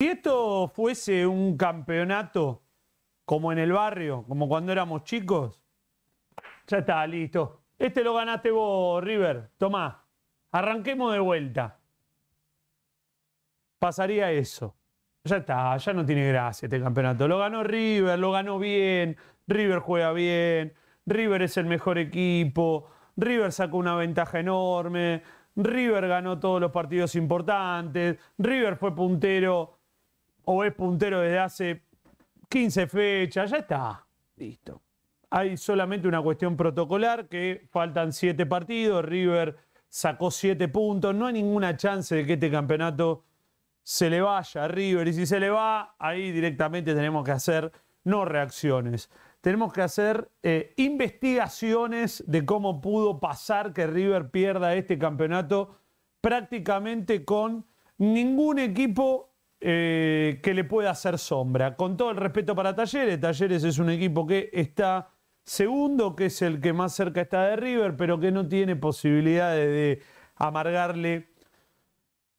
Si esto fuese un campeonato como en el barrio, como cuando éramos chicos, ya está, listo. Este lo ganaste vos, River. Tomá, arranquemos de vuelta. Pasaría eso. Ya está, ya no tiene gracia este campeonato. Lo ganó River, lo ganó bien, River juega bien, River es el mejor equipo, River sacó una ventaja enorme, River ganó todos los partidos importantes, River fue puntero o es puntero desde hace 15 fechas, ya está, listo. Hay solamente una cuestión protocolar que faltan 7 partidos, River sacó 7 puntos, no hay ninguna chance de que este campeonato se le vaya a River y si se le va, ahí directamente tenemos que hacer no reacciones. Tenemos que hacer eh, investigaciones de cómo pudo pasar que River pierda este campeonato prácticamente con ningún equipo eh, que le pueda hacer sombra. Con todo el respeto para Talleres, Talleres es un equipo que está segundo, que es el que más cerca está de River, pero que no tiene posibilidades de amargarle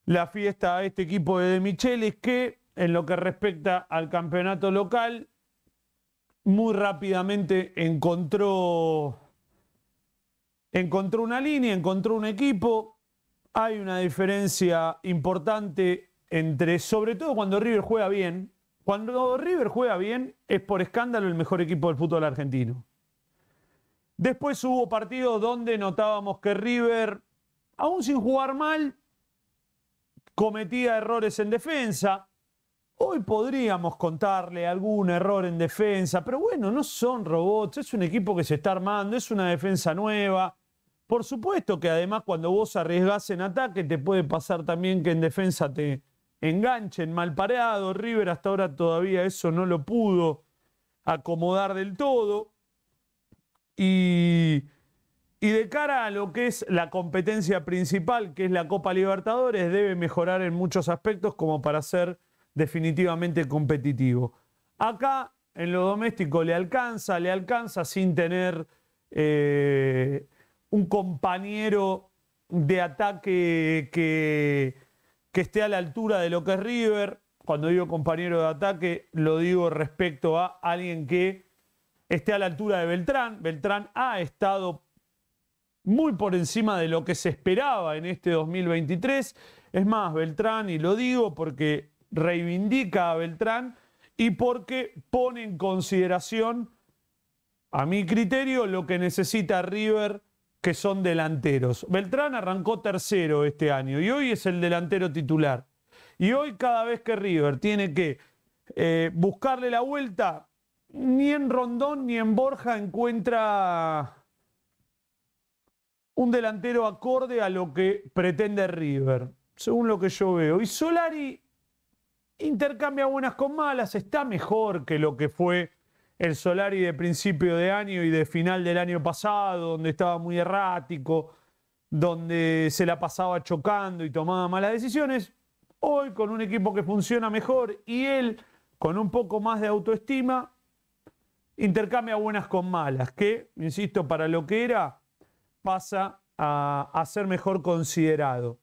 la fiesta a este equipo de, de que en lo que respecta al campeonato local, muy rápidamente encontró, encontró una línea, encontró un equipo. Hay una diferencia importante entre, sobre todo cuando River juega bien, cuando River juega bien es por escándalo el mejor equipo del fútbol argentino. Después hubo partidos donde notábamos que River, aún sin jugar mal, cometía errores en defensa. Hoy podríamos contarle algún error en defensa, pero bueno, no son robots, es un equipo que se está armando, es una defensa nueva. Por supuesto que además cuando vos arriesgas en ataque te puede pasar también que en defensa te, enganchen, mal pareado. River hasta ahora todavía eso no lo pudo acomodar del todo. Y, de cara a lo que es la competencia principal, que es la Copa Libertadores, debe mejorar en muchos aspectos como para ser definitivamente competitivo. Acá, en lo doméstico, le alcanza, le alcanza sin tener eh, un compañero de ataque que que esté a la altura de lo que es River. Cuando digo compañero de ataque, lo digo respecto a alguien que esté a la altura de Beltrán. Beltrán ha estado muy por encima de lo que se esperaba en este 2023. Es más, Beltrán, y lo digo porque reivindica a Beltrán y porque pone en consideración, a mi criterio, lo que necesita River que son delanteros. Beltrán arrancó tercero este año y hoy es el delantero titular. Y hoy cada vez que River tiene que eh, buscarle la vuelta, ni en Rondón ni en Borja encuentra un delantero acorde a lo que pretende River, según lo que yo veo. Y Solari intercambia buenas con malas, está mejor que lo que fue el Solari de principio de año y de final del año pasado, donde estaba muy errático, donde se la pasaba chocando y tomaba malas decisiones, hoy con un equipo que funciona mejor y él con un poco más de autoestima, intercambia buenas con malas, que, insisto, para lo que era, pasa a, ser mejor considerado.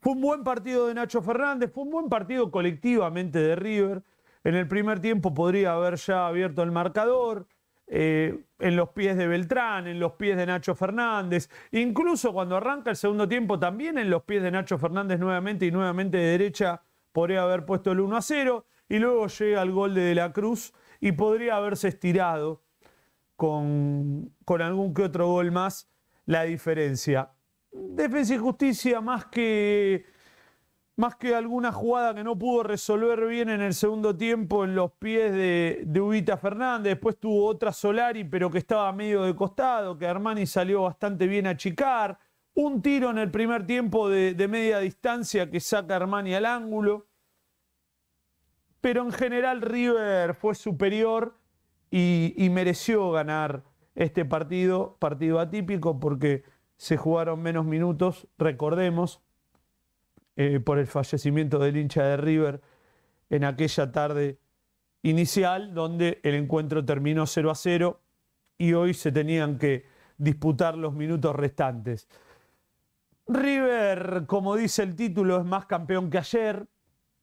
Fue un buen partido de Nacho Fernández, fue un buen partido colectivamente de River. En el primer tiempo podría haber ya abierto el marcador. Eh, en los pies de Beltrán, en los pies de Nacho Fernández, incluso cuando arranca el segundo tiempo, también en los pies de Nacho Fernández nuevamente y nuevamente de derecha podría haber puesto el 1 a 0 y luego llega el gol de De la Cruz y podría haberse estirado con, con algún que otro gol más la diferencia. Defensa y justicia más que más que alguna jugada que no pudo resolver bien en el segundo tiempo en los pies de, Ubita Fernández. Después tuvo otra Solari, pero que estaba medio de costado, que Armani salió bastante bien a chicar. Un tiro en el primer tiempo de, media distancia que saca Armani al ángulo. Pero en general River fue superior y, y mereció ganar este partido, partido atípico porque se jugaron menos minutos, recordemos, eh, por el fallecimiento del hincha de River en aquella tarde inicial, donde el encuentro terminó 0 a 0 y hoy se tenían que disputar los minutos restantes. River, como dice el título, es más campeón que ayer,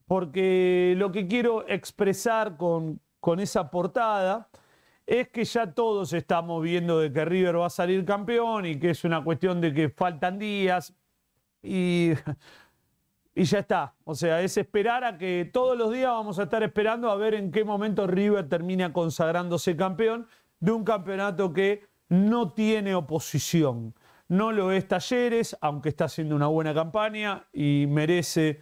porque lo que quiero expresar con, con esa portada es que ya todos estamos viendo de que River va a salir campeón y que es una cuestión de que faltan días y y ya está. O sea, es esperar a que todos los días vamos a estar esperando a ver en qué momento River termina consagrándose campeón de un campeonato que no tiene oposición. No lo es Talleres, aunque está haciendo una buena campaña y merece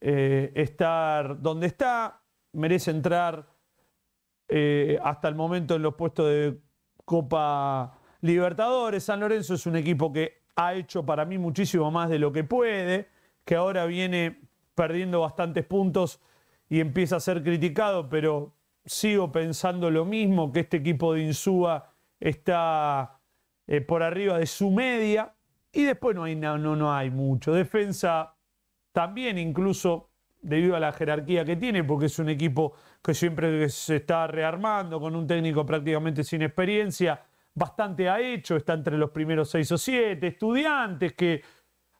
eh, estar donde está, merece entrar eh, hasta el momento en los puestos de Copa Libertadores. San Lorenzo es un equipo que ha hecho para mí muchísimo más de lo que puede que ahora viene perdiendo bastantes puntos y empieza a ser criticado, pero sigo pensando lo mismo, que este equipo de Insúa está eh, por arriba de su media y después no hay, no, no hay mucho. Defensa también incluso debido a la jerarquía que tiene, porque es un equipo que siempre se está rearmando, con un técnico prácticamente sin experiencia, bastante ha hecho, está entre los primeros seis o siete, estudiantes que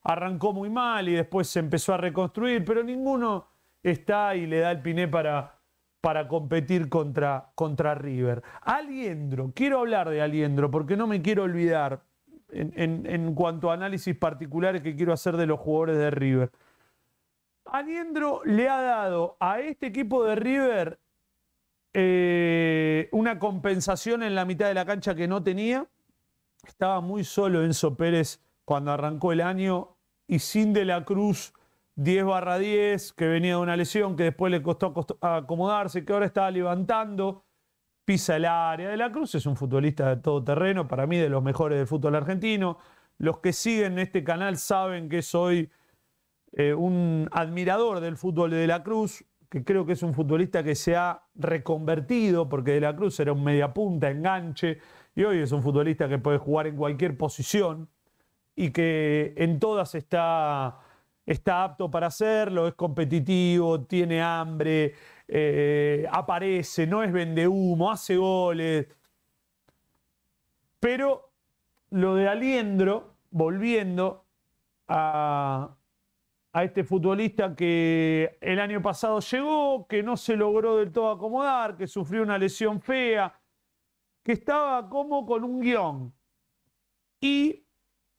arrancó muy mal y después se empezó a reconstruir, pero ninguno está y le da el piné para, para competir contra, contra River. Aliendro, quiero hablar de Aliendro porque no me quiero olvidar en, cuanto a análisis particulares que quiero hacer de los jugadores de River. Aliendro le ha dado a este equipo de River eh, una compensación en la mitad de la cancha que no tenía. Estaba muy solo Enzo Pérez cuando arrancó el año y sin de la Cruz 10 barra 10, que venía de una lesión que después le costó acomodarse, que ahora está levantando, pisa el área de la Cruz, es un futbolista de todo terreno, para mí de los mejores del fútbol argentino. Los que siguen este canal saben que soy eh, un admirador del fútbol de, de la Cruz, que creo que es un futbolista que se ha reconvertido, porque de la Cruz era un mediapunta, enganche, y hoy es un futbolista que puede jugar en cualquier posición y que en todas está, está apto para hacerlo, es competitivo, tiene hambre, eh, aparece, no es vendehumo, hace goles. Pero lo de Aliendro, volviendo a, a este futbolista que el año pasado llegó, que no se logró del todo acomodar, que sufrió una lesión fea, que estaba como con un guión. Y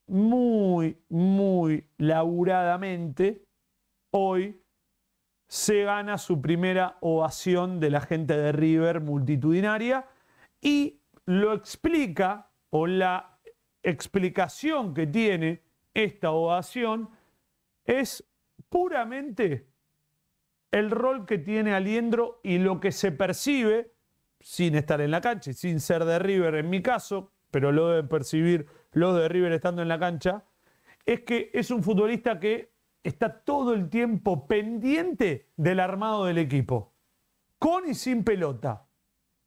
muy, muy laburadamente, hoy se gana su primera ovación de la gente de River multitudinaria y lo explica o la explicación que tiene esta ovación es puramente el rol que tiene Aliendro y lo que se percibe, sin estar en la cancha y sin ser de River en mi caso, pero lo deben percibir los de River estando en la cancha, es que es un futbolista que está todo el tiempo pendiente del armado del equipo, con y sin pelota.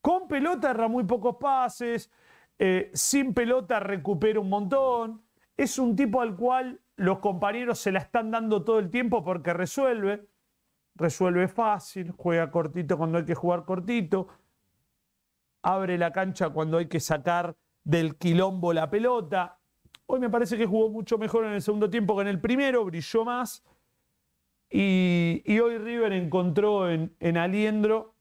Con pelota erra muy pocos pases, eh, sin pelota recupera un montón. Es un tipo al cual los compañeros se la están dando todo el tiempo porque resuelve, resuelve fácil, juega cortito cuando hay que jugar cortito, abre la cancha cuando hay que sacar del quilombo la pelota. Hoy me parece que jugó mucho mejor en el segundo tiempo que en el primero, brilló más. Y, hoy River encontró en, en, Aliendro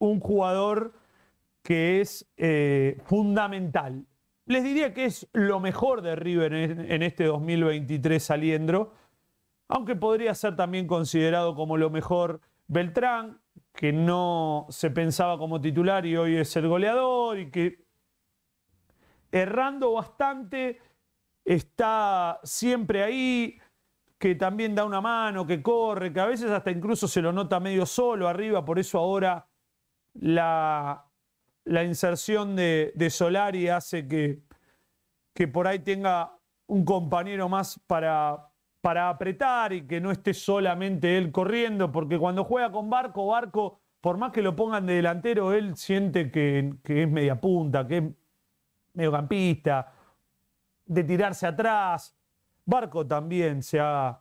un jugador que es eh, fundamental. Les diría que es lo mejor de River en, en este 2023 Aliendro, aunque podría ser también considerado como lo mejor Beltrán, que no se pensaba como titular y hoy es el goleador y que errando bastante, está siempre ahí, que también da una mano, que corre, que a veces hasta incluso se lo nota medio solo arriba, por eso ahora la, inserción de, Solari hace que, que por ahí tenga un compañero más para, para apretar y que no esté solamente él corriendo, porque cuando juega con Barco, Barco, por más que lo pongan de delantero, él siente que, que es media punta, que mediocampista, de tirarse atrás. Barco también se ha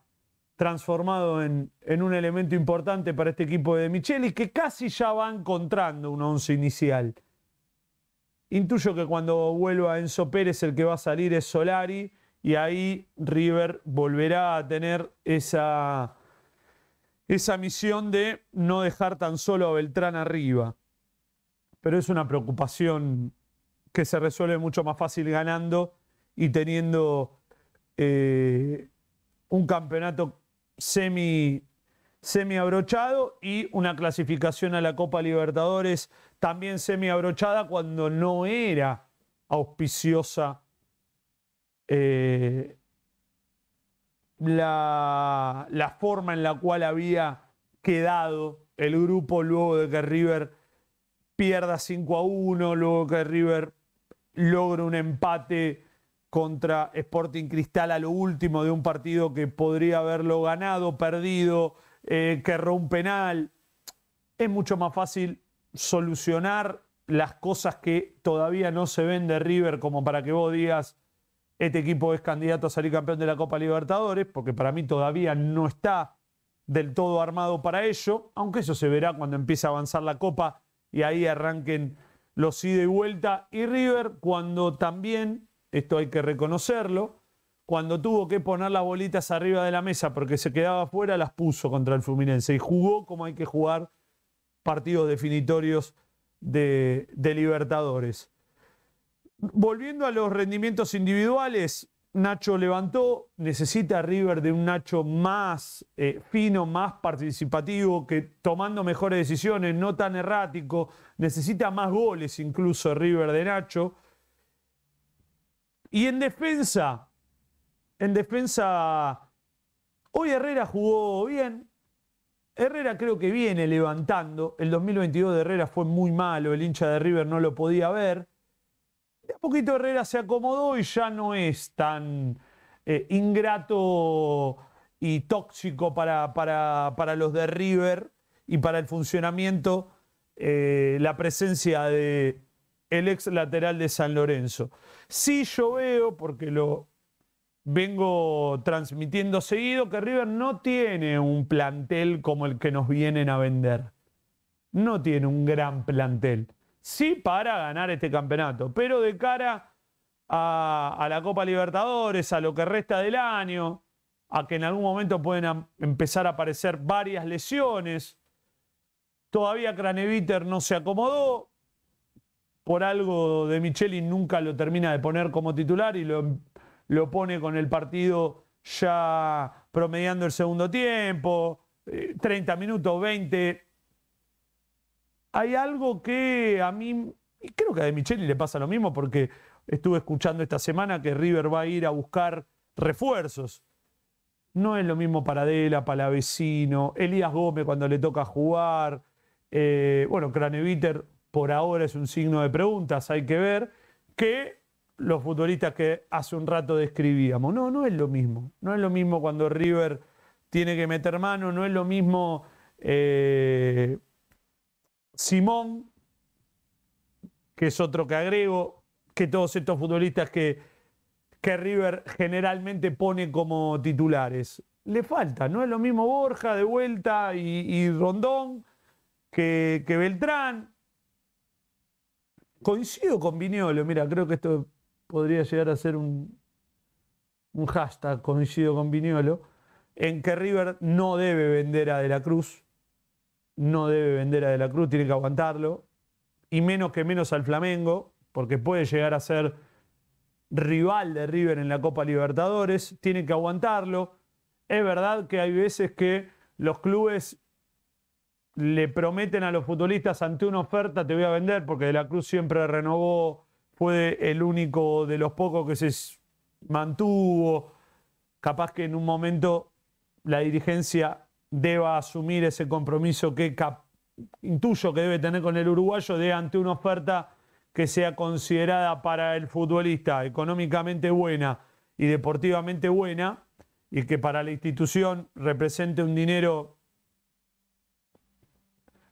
transformado en, un elemento importante para este equipo de Micheli, que casi ya va encontrando un once inicial. Intuyo que cuando vuelva Enzo Pérez el que va a salir es Solari y ahí River volverá a tener esa, esa misión de no dejar tan solo a Beltrán arriba. Pero es una preocupación que se resuelve mucho más fácil ganando y teniendo eh, un campeonato semi, semi abrochado y una clasificación a la Copa Libertadores también semi abrochada cuando no era auspiciosa eh, la, la forma en la cual había quedado el grupo luego de que River pierda 5 a 1, luego que River logro un empate contra Sporting Cristal a lo último de un partido que podría haberlo ganado, perdido, eh, que erró un penal. Es mucho más fácil solucionar las cosas que todavía no se ven de River como para que vos digas, este equipo es candidato a salir campeón de la Copa Libertadores, porque para mí todavía no está del todo armado para ello, aunque eso se verá cuando empiece a avanzar la Copa y ahí arranquen los ida y vuelta. Y River, cuando también, esto hay que reconocerlo, cuando tuvo que poner las bolitas arriba de la mesa porque se quedaba afuera, las puso contra el Fluminense y jugó como hay que jugar partidos definitorios de, de Libertadores. Volviendo a los rendimientos individuales, Nacho levantó, necesita a River de un Nacho más eh, fino, más participativo, que tomando mejores decisiones, no tan errático, necesita más goles incluso River de Nacho. Y en defensa, en defensa, hoy Herrera jugó bien. Herrera creo que viene levantando. El 2022 de Herrera fue muy malo, el hincha de River no lo podía ver. De a poquito Herrera se acomodó y ya no es tan eh, ingrato y tóxico para, para, los de River y para el funcionamiento eh, la presencia de ex lateral de San Lorenzo. Sí yo veo, porque lo vengo transmitiendo seguido, que River no tiene un plantel como el que nos vienen a vender. No tiene un gran plantel sí para ganar este campeonato, pero de cara a, la Copa Libertadores, a lo que resta del año, a que en algún momento pueden empezar a aparecer varias lesiones. Todavía Craneviter no se acomodó, por algo de Micheli nunca lo termina de poner como titular y lo, lo pone con el partido ya promediando el segundo tiempo, 30 eh, minutos, 20, hay algo que a mí, y creo que a De Micheli le pasa lo mismo, porque estuve escuchando esta semana que River va a ir a buscar refuerzos. No es lo mismo para Adela, para Vecino, Elías Gómez cuando le toca jugar. Eh, bueno, Craneviter por ahora es un signo de preguntas, hay que ver, que los futbolistas que hace un rato describíamos. No, no es lo mismo. No es lo mismo cuando River tiene que meter mano, no es lo mismo eh, Simón, que es otro que agrego, que todos estos futbolistas que, que River generalmente pone como titulares. Le falta, no es lo mismo Borja de vuelta y, Rondón que, que Beltrán. Coincido con Viñolo, mira, creo que esto podría llegar a ser un, un hashtag, coincido con Viñolo, en que River no debe vender a De la Cruz no debe vender a De la Cruz, tiene que aguantarlo. Y menos que menos al Flamengo, porque puede llegar a ser rival de River en la Copa Libertadores, tiene que aguantarlo. Es verdad que hay veces que los clubes le prometen a los futbolistas ante una oferta te voy a vender, porque De la Cruz siempre renovó, fue el único de los pocos que se mantuvo. Capaz que en un momento la dirigencia deba asumir ese compromiso que intuyo que debe tener con el uruguayo de ante una oferta que sea considerada para el futbolista económicamente buena y deportivamente buena, y que para la institución represente un dinero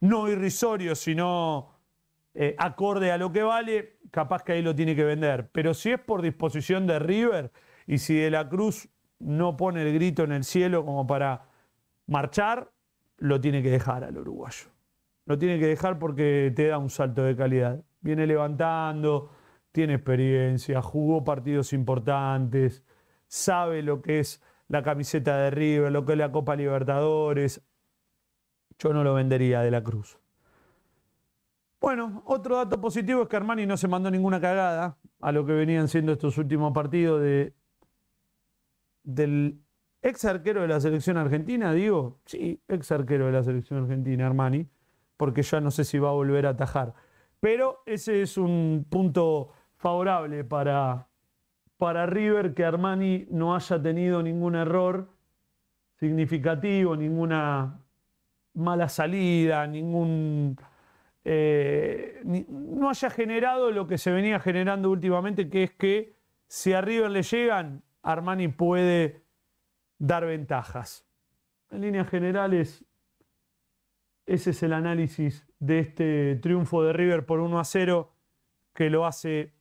no irrisorio, sino eh, acorde a lo que vale, capaz que ahí lo tiene que vender. Pero si es por disposición de River y si de la Cruz no pone el grito en el cielo como para marchar, lo tiene que dejar al uruguayo. Lo tiene que dejar porque te da un salto de calidad. Viene levantando, tiene experiencia, jugó partidos importantes, sabe lo que es la camiseta de River, lo que es la Copa Libertadores. Yo no lo vendería de la Cruz. Bueno, otro dato positivo es que Armani no se mandó ninguna cagada a lo que venían siendo estos últimos partidos de, del Ex arquero de la selección argentina, digo, sí, ex arquero de la selección argentina, Armani, porque ya no sé si va a volver a atajar. Pero ese es un punto favorable para, para River, que Armani no haya tenido ningún error significativo, ninguna mala salida, ningún... Eh, no haya generado lo que se venía generando últimamente, que es que si a River le llegan, Armani puede dar ventajas. En líneas generales, ese es el análisis de este triunfo de River por 1 a 0, que lo hace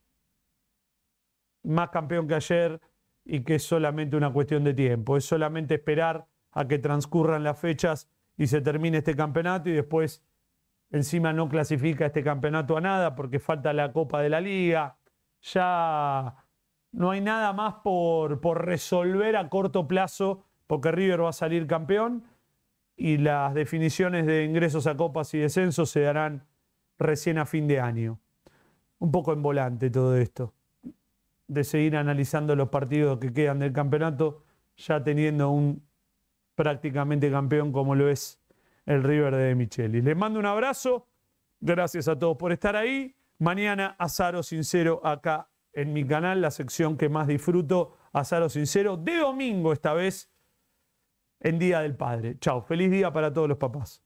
más campeón que ayer y que es solamente una cuestión de tiempo. Es solamente esperar a que transcurran las fechas y se termine este campeonato y después encima no clasifica este campeonato a nada porque falta la Copa de la Liga. Ya no hay nada más por, resolver a corto plazo porque River va a salir campeón y las definiciones de ingresos a copas y descensos se darán recién a fin de año. Un poco en volante todo esto, de seguir analizando los partidos que quedan del campeonato, ya teniendo un prácticamente campeón como lo es el River de Micheli. Les mando un abrazo, gracias a todos por estar ahí. Mañana, Azaro Sincero, acá en mi canal, la sección que más disfruto, Azaro Sincero, de domingo esta vez, en Día del Padre. Chao, feliz día para todos los papás.